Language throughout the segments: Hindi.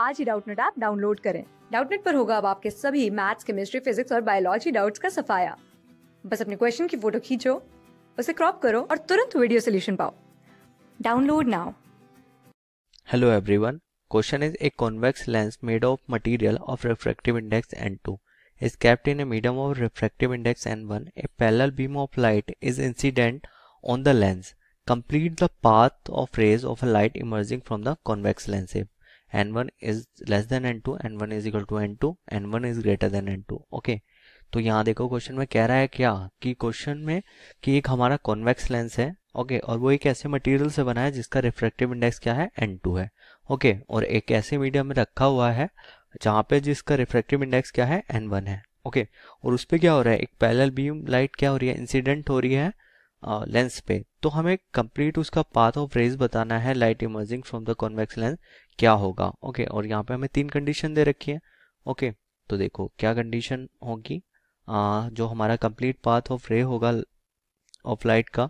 आज ही डाउटनेट ऐप डाउनलोड करें डाउटनेट पर होगा अब आपके सभी मैथ्स केमिस्ट्री फिजिक्स और बायोलॉजी डाउट्स का सफाया बस अपने क्वेश्चन की फोटो खींचो उसे क्रॉप करो और तुरंत वीडियो सोल्यूशन पाओ download now hello everyone question is a convex lens made of material of refractive index n2 is kept in a medium of refractive index n1 a parallel beam of light is incident on the lens complete the path of rays of a light emerging from the convex lens n1 is less than n2 n1 is equal to n2 n1 is greater than n2 okay. तो यहाँ देखो क्वेश्चन में कह रहा है क्या कि क्वेश्चन में कि एक हमारा कॉन्वेक्स लेंस है ओके okay, और वो एक ऐसे मटेरियल से बना है जिसका रिफ्रेक्टिव इंडेक्स क्या है एन टू है ओके okay, और एक ऐसे मीडियम में रखा हुआ है जहाँ पे जिसका रिफ्रेक्टिव इंडेक्स क्या है एन वन है ओके और उस पर क्या हो रहा है एक पैरल बीम लाइट क्या हो रही है इंसिडेंट हो रही है लेंस पे तो हमें कंप्लीट उसका पाथ ऑफ रेज बताना है light emerging from the convex lens क्या होगा ओके और यहाँ पे हमें तीन कंडीशन दे रखी है ओके तो देखो क्या कंडीशन होगी जो हमारा कंप्लीट पाथ ऑफ रे होगा ऑफ लाइट का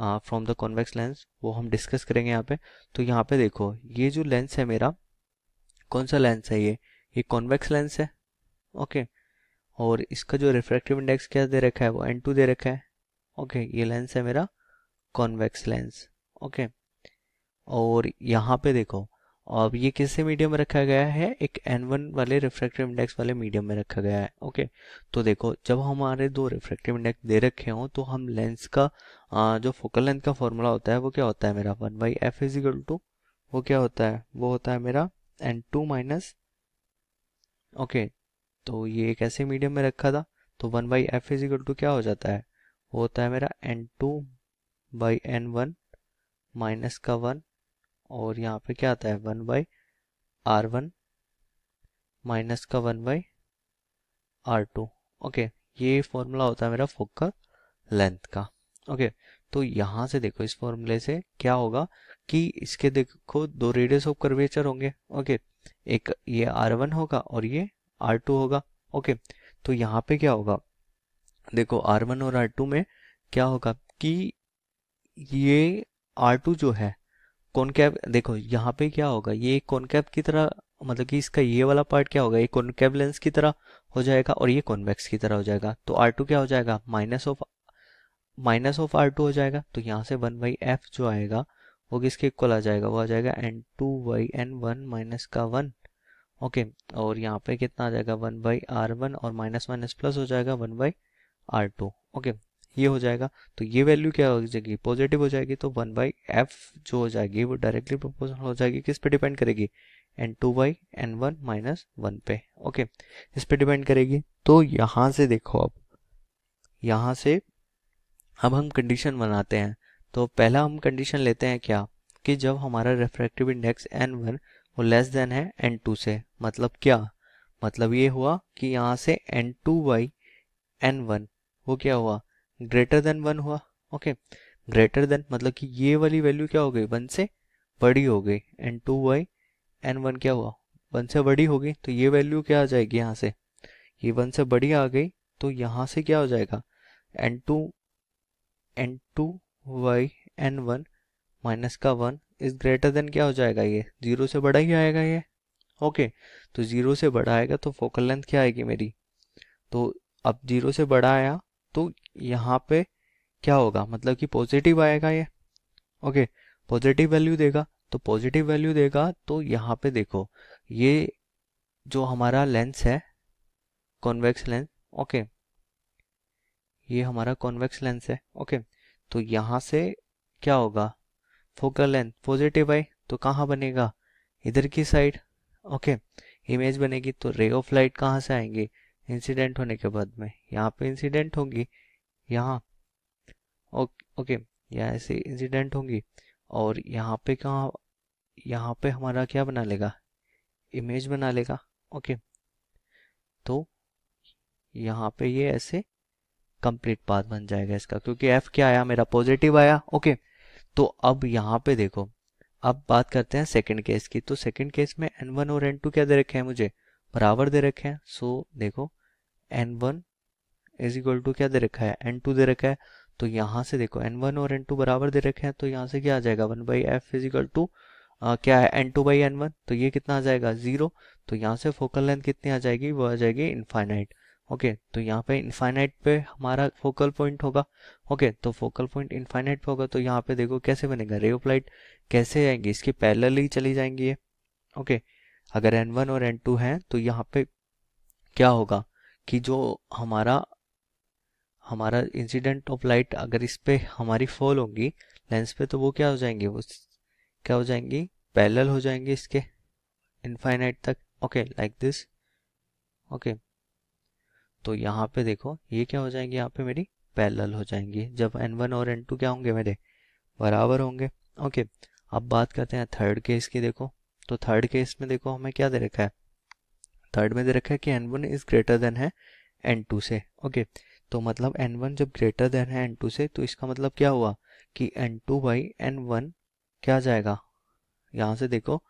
फ्रॉम द कॉन्वेक्स लेंस वो हम डिस्कस करेंगे यहाँ पे तो यहाँ पे देखो ये जो लेंस है मेरा कौन सा लेंस है ये ये कॉन्वेक्स लेंस है ओके और इसका जो रिफ्रैक्टिव इंडेक्स क्या दे रखा है वो एन टू दे रखा है ओके ये लेंस है मेरा कॉन्वेक्स लेंस ओके और यहाँ पे देखो अब ये किससे मीडियम में रखा गया है एक एन वन वाले रिफ्रेक्टिव इंडेक्स वाले मीडियम में रखा गया है ओके तो देखो जब हमारे दो रिफ्रेक्टिव इंडेक्स दे रखे हों तो हम लेंस का आ, जो फोकल लेंथ का फॉर्मूला होता है वो क्या होता है मेरा one by F equal to वो क्या होता है वो होता है मेरा एन टू माइनस ओके तो ये एक ऐसे मीडियम में रखा था तो one by F equal to क्या हो जाता है होता है मेरा N two by N one minus का वन और यहाँ पे क्या आता है one by R one minus का one by R two okay ये फॉर्मूला होता है मेरा का लेंथ का ओके okay, तो यहां से देखो इस फॉर्मूले से क्या होगा कि इसके देखो दो रेडियस ऑफ कर्वेचर होंगे ओके okay, एक ये आर वन होगा और ये आर टू होगा ओके okay, तो यहाँ पे क्या होगा देखो आर वन और आर टू में क्या होगा कि ये आर टू जो है कॉनकैप देखो यहाँ पे क्या होगा ये कॉनकैप की तरह मतलब कि इसका ये वाला पार्ट क्या होगा ये कॉनकैप लेंस की तरह हो जाएगा और ये कॉन्वेक्स की तरह हो जाएगा तो आर टू क्या हो जाएगा minus of minus of R two हो जाएगा तो यहाँ से वन बाई एफ जो आएगा वो किसके इक्वल आ जाएगा वो आ जाएगा N two by N one minus का वन ओके और यहाँ पे कितना आ जाएगा वन बाई आर वन और माइनस माइनस प्लस हो जाएगा one by R two okay ये हो जाएगा तो ये वैल्यू क्या हो जाएगी पॉजिटिव हो जाएगी तो वन बाई एफ जो हो जाएगी वो डायरेक्टली प्रोपोर्शनल हो जाएगी किस पे डिपेंड करेगी N two by N one minus one पे ओके इस पे डिपेंड करेगी तो यहां से देखो अब यहां से अब हम कंडीशन बनाते हैं तो पहला हम कंडीशन लेते हैं क्या कि जब हमारा रेफ्रेक्टिव इंडेक्स एन वन वो लेस देन है एन टू से मतलब क्या मतलब ये हुआ कि यहाँ से N two by N one वो क्या हुआ ग्रेटर देन वन हुआ ओके ग्रेटर देन मतलब कि ये वाली वैल्यू क्या हो गई वन से बड़ी हो गई N two by N one क्या हुआ वन से बड़ी गई तो ये वैल्यू क्या आ जाएगी यहाँ से ये वन से बड़ी आ गई तो यहाँ से क्या हो जाएगा N two N two by N one minus का वन इज ग्रेटर देन क्या हो जाएगा ये जीरो से बड़ा ही आएगा ये ओके तो जीरो से बड़ा आएगा तो फोकल लेंथ क्या आएगी मेरी तो अब जीरो से बड़ा आया तो यहाँ पे क्या होगा मतलब कि पॉजिटिव आएगा ये ओके पॉजिटिव वैल्यू देगा तो पॉजिटिव वैल्यू देगा तो यहाँ पे देखो ये जो हमारा लेंस है कॉन्वेक्स लेंस ओके ये हमारा कॉन्वेक्स लेंस है ओके तो यहाँ से क्या होगा फोकल लेंथ पॉजिटिव आई तो कहाँ बनेगा इधर की साइड ओके इमेज बनेगी तो रे ऑफ लाइट कहाँ से आएंगे इंसिडेंट होने के बाद में यहाँ पे इंसिडेंट होंगी यहाँ ओके यहाँ ऐसे इंसिडेंट होंगी और यहाँ पे कहाँ यहाँ पे हमारा क्या बना लेगा इमेज बना लेगा ओके तो यहाँ पे ये ऐसे कंप्लीट पाथ बन जाएगा इसका क्योंकि एफ क्या आया मेरा पॉजिटिव आया ओके तो अब यहाँ पे देखो अब बात करते हैं सेकंड केस की तो सेकंड केस में एन वन और एन टू क्या दे रखे हैं मुझे बराबर दे रखे हैं सो देखो N one is equal to क्या दे रखा है एन टू दे रखा है तो यहाँ से देखो एन वन और एन टू बराबर दे रखे हैं तो यहाँ से क्या आ जाएगा one by F is equal to क्या है N two by N one तो ये कितना आ जाएगा जीरो तो यहाँ से फोकल लेंथ कितनी आ जाएगी वो आ जाएगी इनफाइनाइट ओके okay, तो यहाँ पे इनफाइनाइट पे हमारा फोकल पॉइंट होगा ओके okay, तो फोकल पॉइंट इनफाइनाइट पे होगा तो यहाँ पे देखो कैसे बनेगा रे ऑफ लाइट कैसे आएंगे इसके पैरेलल ही चली जाएंगी ये ओके okay, अगर एन वन और एन टू है तो यहाँ पे क्या होगा कि जो हमारा हमारा इंसिडेंट ऑफ लाइट अगर इस पे हमारी फॉल होगी लेंस पे तो वो क्या हो जाएंगी वो क्या हो जाएंगी पैरेलल हो जाएंगे इसके इनफाइनाइट तक ओके लाइक दिस ओके तो यहाँ पे देखो ये क्या हो जाएंगे यहाँ पे मेरी पैरेलल हो जाएंगी जब एन वन और एन टू क्या होंगे मेरे बराबर होंगे ओके अब बात करते हैं थर्ड केस की देखो तो थर्ड केस में देखो हमें क्या दे रखा है थर्ड में दे रखा है कि N one is greater than है एन टू से ओके तो मतलब एन वन जब ग्रेटर देन है एन टू से तो इसका मतलब क्या हुआ कि N two by N one क्या जाएगा यहाँ से देखो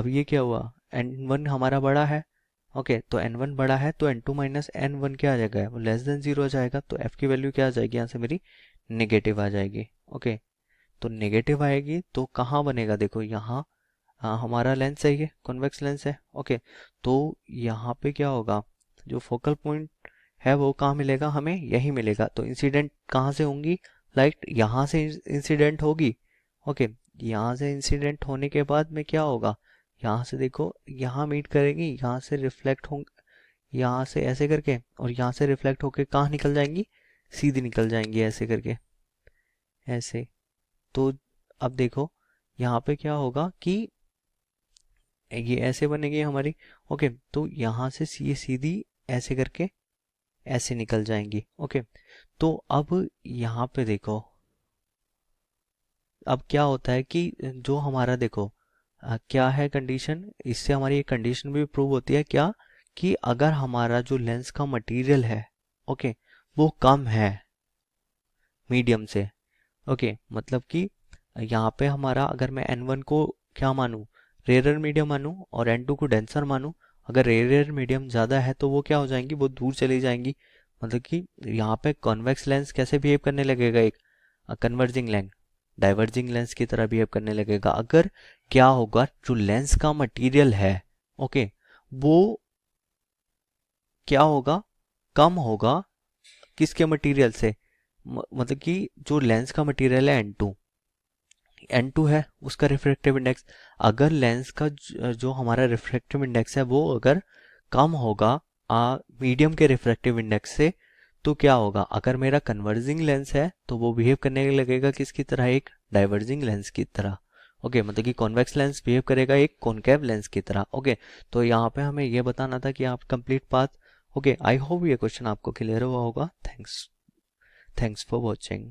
अब ये क्या हुआ एन वन हमारा बड़ा है ओके तो एन वन बड़ा है तो N two minus N one क्या आ जाएगा वो लेस देन जीरो आ जाएगा तो एफ की वैल्यू क्या आ जाएगी यहाँ से मेरी नेगेटिव आ जाएगी ओके तो नेगेटिव आएगी तो कहाँ बनेगा देखो यहाँ हाँ हमारा लेंस है ये कॉन्वेक्स लेंस है ओके तो यहाँ पे क्या होगा जो फोकल पॉइंट है वो कहाँ मिलेगा हमें यही मिलेगा तो इंसिडेंट कहाँ से होंगी लाइट यहाँ से इंसिडेंट होगी ओके यहाँ से इंसिडेंट होने के बाद में क्या होगा यहाँ से देखो यहाँ मीट करेंगी यहाँ से रिफ्लेक्ट होंगे यहाँ से ऐसे करके और यहाँ से रिफ्लेक्ट होके कहाँ निकल जाएंगी सीधी निकल जाएंगी ऐसे करके ऐसे तो अब देखो यहाँ पे क्या होगा कि ये ऐसे बनेगी हमारी ओके तो यहाँ से ये सीधी ऐसे करके ऐसे निकल जाएंगी ओके तो अब यहाँ पे देखो अब क्या होता है कि जो हमारा देखो आ, क्या है कंडीशन इससे हमारी ये कंडीशन भी प्रूव होती है क्या कि अगर हमारा जो लेंस का मटेरियल है ओके वो कम है मीडियम से ओके मतलब कि यहाँ पे हमारा अगर मैं एन वन को क्या मानू रेयर मीडियम मानूँ और एन टू को डेंसर मानूँ अगर रेयर मीडियम ज़्यादा है तो वो क्या हो जाएंगी वो दूर चली जाएंगी मतलब कि यहाँ पे कॉन्वेक्स लेंस कैसे बिहेव करने लगेगा एक कन्वर्जिंग लेंस डाइवर्जिंग लेंस की तरह बिहेव करने लगेगा अगर क्या होगा जो लेंस का मटेरियल है ओके वो क्या होगा कम होगा किसके मटेरियल से मतलब कि जो लेंस का मटेरियल है एन टू एन टू है उसका रिफ्रेक्टिव इंडेक्स अगर लेंस का जो हमारा रिफ्रेक्टिव इंडेक्स है वो अगर कम होगा मीडियम के रिफ्रेक्टिव इंडेक्स से तो क्या होगा अगर मेरा कन्वर्जिंग लेंस है तो वो बिहेव करने लगेगा किसकी तरह एक डाइवर्जिंग लेंस की तरह ओके okay, मतलब कि कॉन्वेक्स लेंस बिहेव करेगा एक कॉनकेव लेंस की तरह ओके okay, तो यहाँ पे हमें यह बताना था कि आप complete path okay I hope ये क्वेश्चन आपको क्लियर हुआ होगा थैंक्स थैंक्स फॉर वॉचिंग